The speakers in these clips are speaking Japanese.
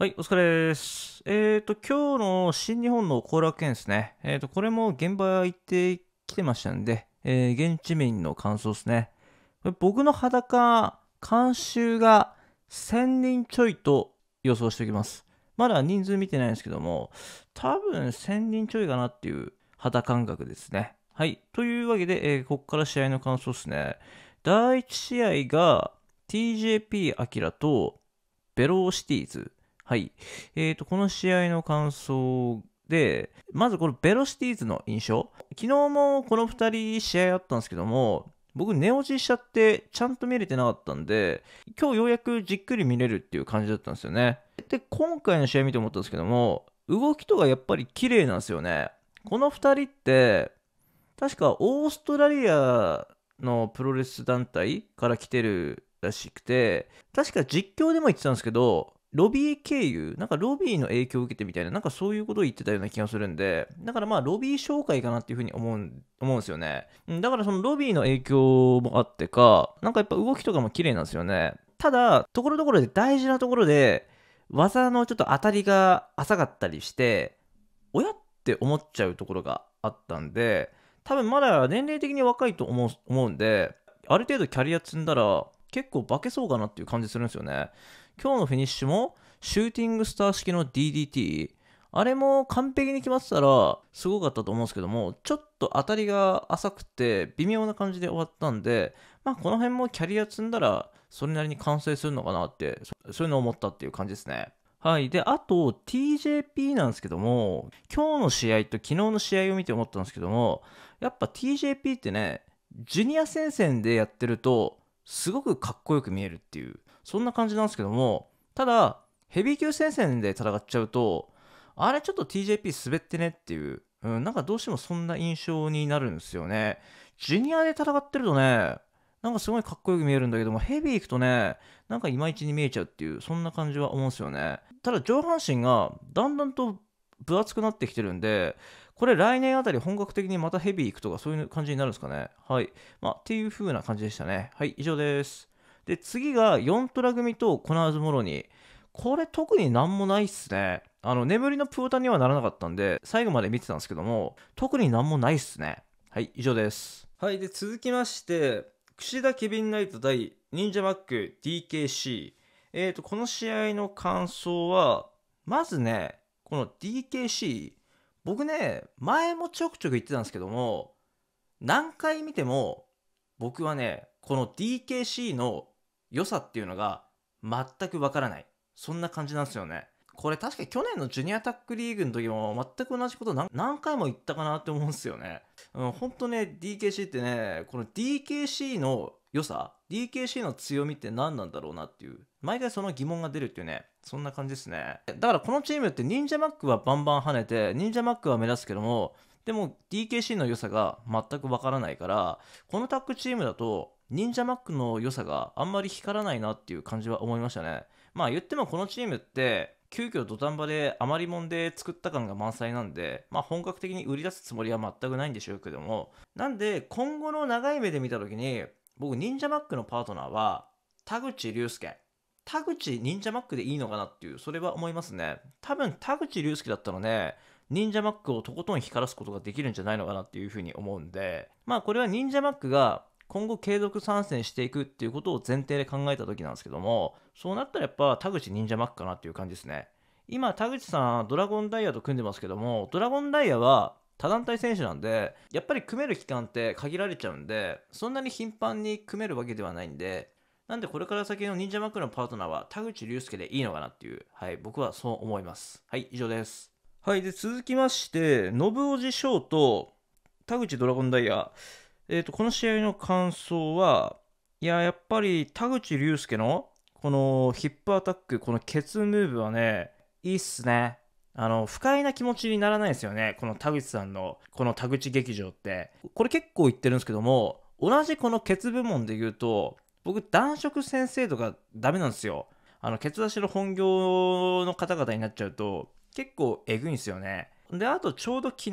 はい、お疲れです。えっ、ー、と、今日の新日本の後楽園ですね。えっ、ー、と、これも現場行ってきてましたんで、えー、現地民の感想ですね。僕の裸、監修が1000人ちょいと予想しておきます。まだ人数見てないんですけども、多分1000人ちょいかなっていう肌感覚ですね。はい。というわけで、えー、ここから試合の感想ですね。第1試合が TJP アキラとベローシティーズ。はい。えっ、ー、と、この試合の感想で、まずこのベロシティーズの印象。昨日もこの2人試合あったんですけども、僕寝落ちしちゃってちゃんと見れてなかったんで、今日ようやくじっくり見れるっていう感じだったんですよね。で、今回の試合見て思ったんですけども、動きとかやっぱり綺麗なんですよね。この2人って、確かオーストラリアのプロレス団体から来てるらしくて、確か実況でも言ってたんですけど、ロビー経由、なんかロビーの影響を受けてみたいな、なんかそういうことを言ってたような気がするんで、だからまあロビー紹介かなっていうふうに思う思うんですよね。だからそのロビーの影響もあってか、なんかやっぱ動きとかも綺麗なんですよね。ただ、ところどころで大事なところで、技のちょっと当たりが浅かったりして、親って思っちゃうところがあったんで、多分まだ年齢的に若いと思う思うんで、ある程度キャリア積んだら、結構化けそうかなっていう感じするんですよね。今日のフィニッシュもシューティングスター式の DDT、あれも完璧に決まってたらすごかったと思うんですけども、ちょっと当たりが浅くて微妙な感じで終わったんで、まあこの辺もキャリア積んだらそれなりに完成するのかなって、そういうのを思ったっていう感じですね。はい。で、あと TJP なんですけども、今日の試合と昨日の試合を見て思ったんですけども、やっぱ TJP ってね、ジュニア戦線でやってると、すごくかっこよく見えるっていうそんな感じなんですけども、ただ、ヘビー級戦線で戦っちゃうと、あれちょっと TJP 滑ってねっていう、うん、なんかどうしてもそんな印象になるんですよね。ジュニアで戦ってるとね、なんかすごいかっこよく見えるんだけども、ヘビー行くとね、なんかいまいちに見えちゃうっていう、そんな感じは思うんですよね。ただ上半身がだんだんと分厚くなってきてるんで、これ来年あたり本格的にまたヘビー行くとかそういう感じになるんですかね。はい。まあ、っていう風な感じでしたね。はい、以上です。で、次が4トラ組とコナーズ・モロニー。これ特になんもないっすね。あの、眠りのプータにはならなかったんで、最後まで見てたんですけども、特になんもないっすね。はい、以上です。はい、で、続きまして、櫛田ケビン・ナイト対忍者マック DKC。えっ、ー、と、この試合の感想は、まずね、この DKC、僕ね、前もちょくちょく言ってたんですけども、何回見ても、僕はね、この DKC の良さっていうのが全くわからない。そんな感じなんですよね。これ確か去年のジュニアタックリーグの時も全く同じこと何回も言ったかなって思うんですよね。うん、ほんとね、DKC ってね、この DKC の良さ ?DKC の強みって何なんだろうなっていう。毎回その疑問が出るっていうね。そんな感じですね。だからこのチームって忍者マックはバンバン跳ねて、忍者マックは目立つけども、でも DKC の良さが全くわからないから、このタッグチームだと、忍者マックの良さがあんまり光らないなっていう感じは思いましたね。まあ言ってもこのチームって急遽土壇場で余りもんで作った感が満載なんで、まあ、本格的に売り出すつもりは全くないんでしょうけどもなんで今後の長い目で見た時に僕忍者マックのパートナーは田口竜介田口忍者マックでいいのかなっていうそれは思いますね多分田口竜介だったらね忍者マックをとことん光らすことができるんじゃないのかなっていうふうに思うんでまあこれは忍者マックが今後継続参戦していくっていうことを前提で考えた時なんですけどもそうなったらやっぱ田口忍者マックかなっていう感じですね今田口さんドラゴンダイヤと組んでますけどもドラゴンダイヤは多団体選手なんでやっぱり組める期間って限られちゃうんでそんなに頻繁に組めるわけではないんでなんでこれから先の忍者マックのパートナーは田口隆介でいいのかなっていうはい僕はそう思いますはい以上ですはいで続きまして信おじ翔と田口ドラゴンダイヤえーと、この試合の感想はいややっぱり田口竜介のこのヒップアタックこのケツムーブはねいいっすねあの不快な気持ちにならないですよねこの田口さんのこの田口劇場ってこれ結構言ってるんですけども同じこのケツ部門で言うと僕男色先生とかダメなんですよあのケツ出しの本業の方々になっちゃうと結構えぐいんですよねであとちょうど昨日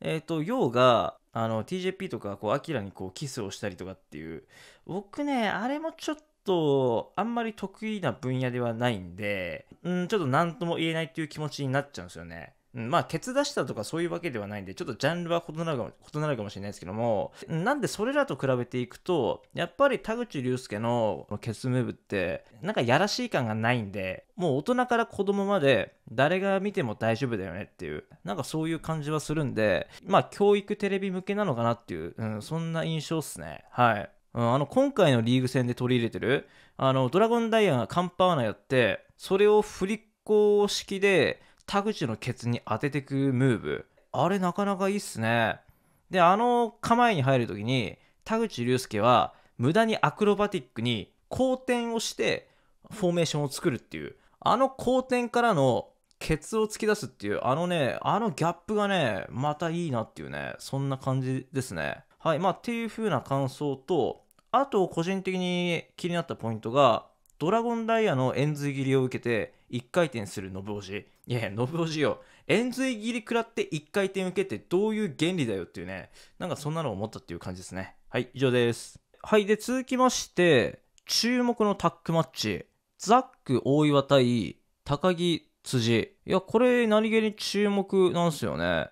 えっ、ー、と、ヨウがあの TJP とかこうアキラにこうキスをしたりとかっていう僕ねあれもちょっとあんまり得意な分野ではないんで、うん、ちょっと何とも言えないっていう気持ちになっちゃうんですよねまあ、ケツ出したとかそういうわけではないんで、ちょっとジャンルは異なるかも異なるかもしれないですけども、なんでそれらと比べていくと、やっぱり田口隆介のケツムーブって、なんかやらしい感がないんで、もう大人から子供まで誰が見ても大丈夫だよねっていう、なんかそういう感じはするんで、まあ、教育テレビ向けなのかなっていう、うん、そんな印象っすね。はい。うん、あの、今回のリーグ戦で取り入れてる、あの、ドラゴンダイヤがカンパーナやって、それを振り子式で、田口のケツに当ててくムーブ。あれなかなかいいっすね。で、あの構えに入る時に、田口竜介は無駄にアクロバティックに後転をしてフォーメーションを作るっていう、あの後転からのケツを突き出すっていう、あのね、あのギャップがね、またいいなっていうね、そんな感じですね。はい、まあっていう風な感想と、あと個人的に気になったポイントが、ドラゴンダイヤの円髄切りを受けて1回転する信雄いやいや信雄よ円髄切り食らって1回転受けてどういう原理だよっていうねなんかそんなの思ったっていう感じですねはい以上ですはいで続きまして注目のタックマッチザック大岩対高木辻いやこれ何気に注目なんですよね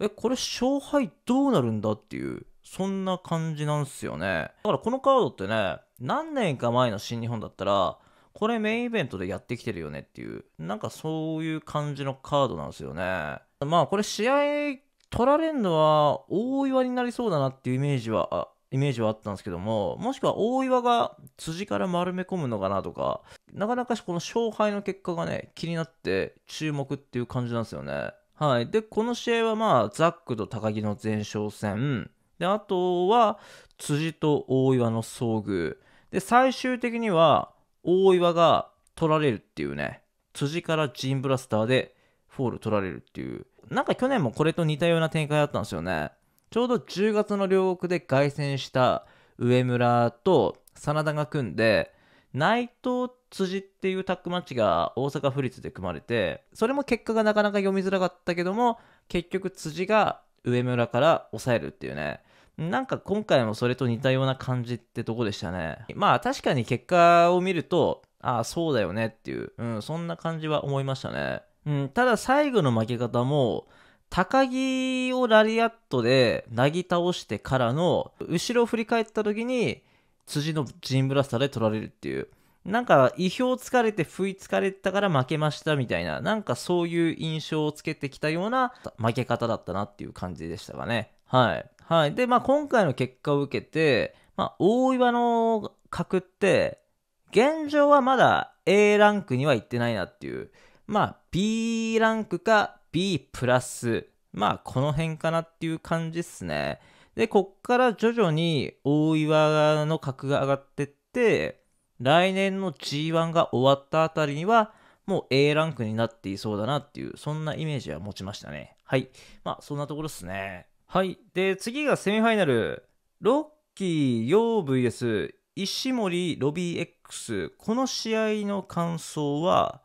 えこれ勝敗どうなるんだっていうそんな感じなんすよねだからこのカードってね何年か前の新日本だったら、これメインイベントでやってきてるよねっていう、なんかそういう感じのカードなんですよね。まあこれ試合取られるのは大岩になりそうだなっていうイメージは、イメージはあったんですけども、もしくは大岩が辻から丸め込むのかなとか、なかなかこの勝敗の結果がね、気になって注目っていう感じなんですよね。はい。で、この試合はまあ、ザックと高木の前哨戦、で、あとは辻と大岩の遭遇、で、最終的には、大岩が取られるっていうね、辻からジンブラスターでフォール取られるっていう、なんか去年もこれと似たような展開だったんですよね。ちょうど10月の両国で凱旋した上村と真田が組んで、内藤辻っていうタッグマッチが大阪府立で組まれて、それも結果がなかなか読みづらかったけども、結局辻が上村から抑えるっていうね、なんか今回もそれと似たような感じってとこでしたね。まあ確かに結果を見ると、ああ、そうだよねっていう、うん、そんな感じは思いましたね。うん、ただ最後の負け方も、高木をラリアットでなぎ倒してからの、後ろを振り返った時に、辻のジンブラスターで取られるっていう。なんか、意表をかれて、不意つかれたから負けましたみたいな、なんかそういう印象をつけてきたような負け方だったなっていう感じでしたかね。はい。はい。で、まあ、今回の結果を受けて、まあ、大岩の格って、現状はまだ A ランクにはいってないなっていう、まあ、B ランクか B プラス、まあ、この辺かなっていう感じっすね。で、こっから徐々に大岩の格が上がってって、来年の G1 が終わったあたりには、もう A ランクになっていそうだなっていう、そんなイメージは持ちましたね。はい。まあ、そんなところっすね。はい。で、次がセミファイナル。ロッキー、ヨー VS、石森、ロビー X。この試合の感想は、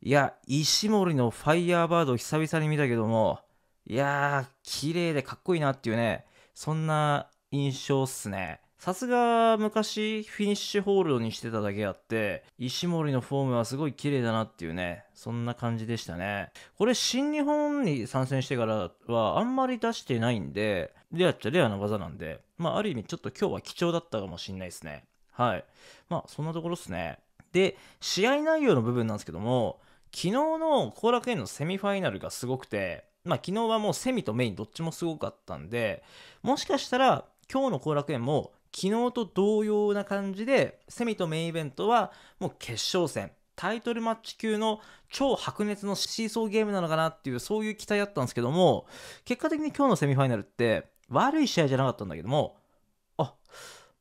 いや、石森のファイヤーバードを久々に見たけども、いやー、綺麗でかっこいいなっていうね、そんな印象っすね。さすが昔フィニッシュホールドにしてただけあって、石森のフォームはすごい綺麗だなっていうね、そんな感じでしたね。これ新日本に参戦してからはあんまり出してないんで、レアっちゃレアな技なんで、まあある意味ちょっと今日は貴重だったかもしんないですね。はい。まあそんなところっすね。で、試合内容の部分なんですけども、昨日の後楽園のセミファイナルがすごくて、まあ昨日はもうセミとメインどっちもすごかったんで、もしかしたら今日の後楽園も昨日と同様な感じでセミとメインイベントはもう決勝戦タイトルマッチ級の超白熱のシーソーゲームなのかなっていうそういう期待だったんですけども結果的に今日のセミファイナルって悪い試合じゃなかったんだけどもあ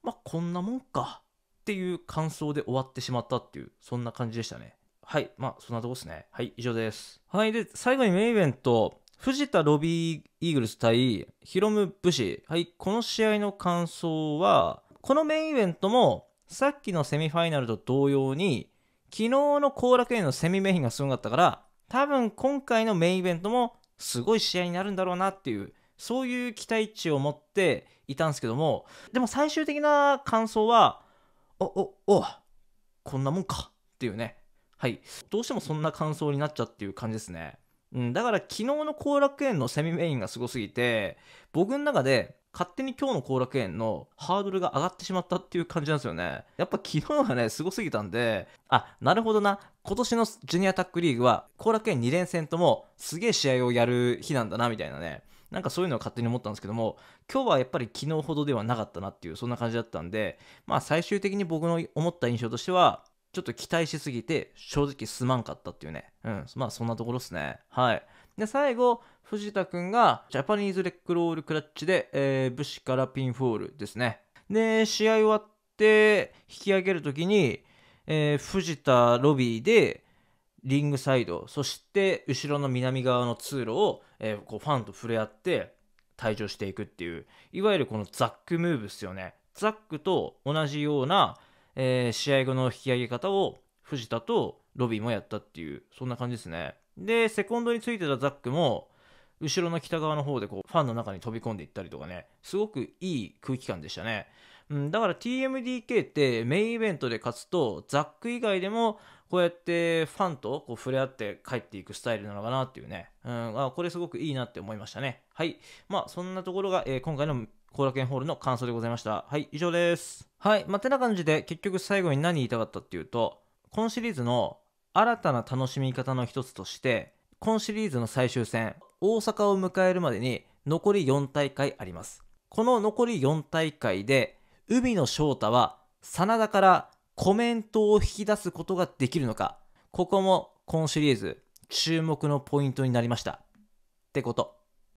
まあこんなもんかっていう感想で終わってしまったっていうそんな感じでしたねはいまあそんなとこですねはい以上ですはいで最後にメインイベント藤田ロビーイーグルス対ヒロム・武士はい、この試合の感想は、このメインイベントもさっきのセミファイナルと同様に、昨日の後楽園のセミメインがすごかったから、多分今回のメインイベントもすごい試合になるんだろうなっていう、そういう期待値を持っていたんですけども、でも最終的な感想は、お、お、お、こんなもんかっていうね。はい。どうしてもそんな感想になっちゃっていう感じですね。うん、だから昨日の後楽園のセミメインがすごすぎて、僕の中で勝手に今日の後楽園のハードルが上がってしまったっていう感じなんですよね。やっぱ昨日がね、すごすぎたんで、あ、なるほどな。今年のジュニアタックリーグは後楽園2連戦ともすげえ試合をやる日なんだな、みたいなね。なんかそういうのを勝手に思ったんですけども、今日はやっぱり昨日ほどではなかったなっていう、そんな感じだったんで、まあ最終的に僕の思った印象としては、ちょっと期待しすぎて、正直すまんかったっていうね。うん。まあそんなところっすね。はい。で、最後、藤田くんが、ジャパニーズレックロールクラッチで、えー、武士からピンフォールですね。で、試合終わって、引き上げるときに、えー、藤田ロビーで、リングサイド、そして後ろの南側の通路を、えー、こうファンと触れ合って退場していくっていう、いわゆるこのザックムーブっすよね。ザックと同じようなえー、試合後の引き上げ方を藤田とロビーもやったっていう、そんな感じですね。で、セコンドについてたザックも、後ろの北側の方でこうファンの中に飛び込んでいったりとかね、すごくいい空気感でしたね。うん、だから TMDK ってメインイベントで勝つと、ザック以外でもこうやってファンとこう触れ合って帰っていくスタイルなのかなっていうね、うん、あこれすごくいいなって思いましたね。はい。まあそんなところが、えー、今回の後楽園ホールの感想でございました。はい、以上です。はい、まあ、てな感じで、結局最後に何言いたかったっていうと、このシリーズの新たな楽しみ方の一つとして、今シリーズの最終戦、大阪を迎えるまでに残り4大会あります。この残り4大会で、海野翔太は、真田からコメントを引き出すことができるのか、ここも今シリーズ注目のポイントになりました。ってこと。